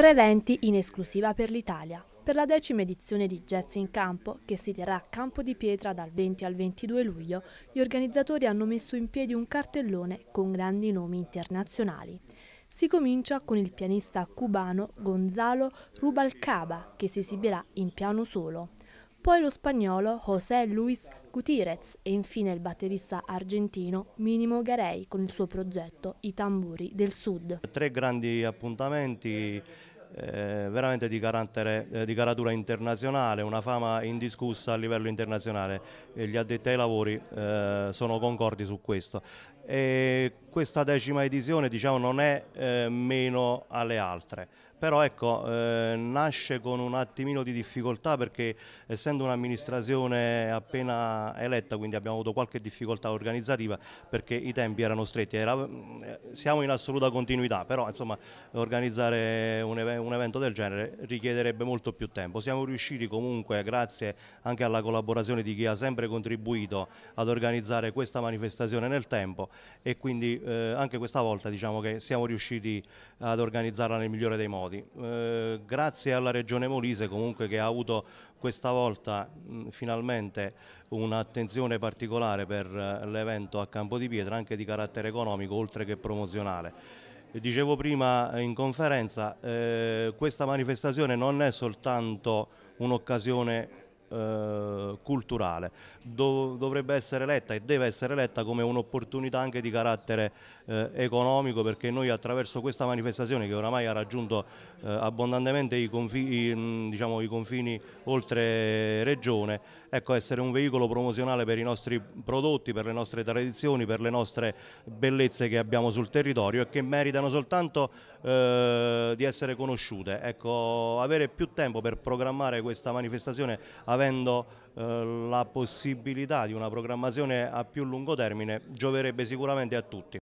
Tre eventi in esclusiva per l'Italia. Per la decima edizione di Jazz in Campo, che si terrà a Campo di Pietra dal 20 al 22 luglio, gli organizzatori hanno messo in piedi un cartellone con grandi nomi internazionali. Si comincia con il pianista cubano Gonzalo Rubalcaba, che si esibirà in piano solo. Poi lo spagnolo José Luis Gutierrez e infine il batterista argentino Minimo Garei con il suo progetto I tamburi del Sud. Tre grandi appuntamenti eh, veramente di, eh, di, caratura internazionale, una fama indiscussa a livello internazionale. E gli addetti ai lavori eh, sono concordi su questo. E questa decima edizione diciamo, non è eh, meno alle altre, però ecco, eh, nasce con un attimino di difficoltà perché essendo un'amministrazione appena eletta, quindi abbiamo avuto qualche difficoltà organizzativa perché i tempi erano stretti, Era, eh, siamo in assoluta continuità, però insomma organizzare un evento un evento del genere richiederebbe molto più tempo. Siamo riusciti comunque, grazie anche alla collaborazione di chi ha sempre contribuito ad organizzare questa manifestazione nel tempo e quindi eh, anche questa volta diciamo che siamo riusciti ad organizzarla nel migliore dei modi. Eh, grazie alla Regione Molise comunque che ha avuto questa volta mh, finalmente un'attenzione particolare per eh, l'evento a Campo di Pietra anche di carattere economico oltre che promozionale. Dicevo prima eh, in conferenza, eh, questa manifestazione non è soltanto un'occasione eh, culturale. Dov dovrebbe essere letta e deve essere letta come un'opportunità anche di carattere eh, economico perché noi attraverso questa manifestazione che oramai ha raggiunto eh, abbondantemente i, confi i, mm, diciamo, i, confini oltre regione, ecco essere un veicolo promozionale per i nostri prodotti, per le nostre tradizioni, per le nostre bellezze che abbiamo sul territorio e che meritano soltanto eh, di essere conosciute. Ecco, avere più tempo per programmare questa manifestazione, avendo eh, la possibilità di una programmazione a più lungo termine, gioverebbe sicuramente a tutti.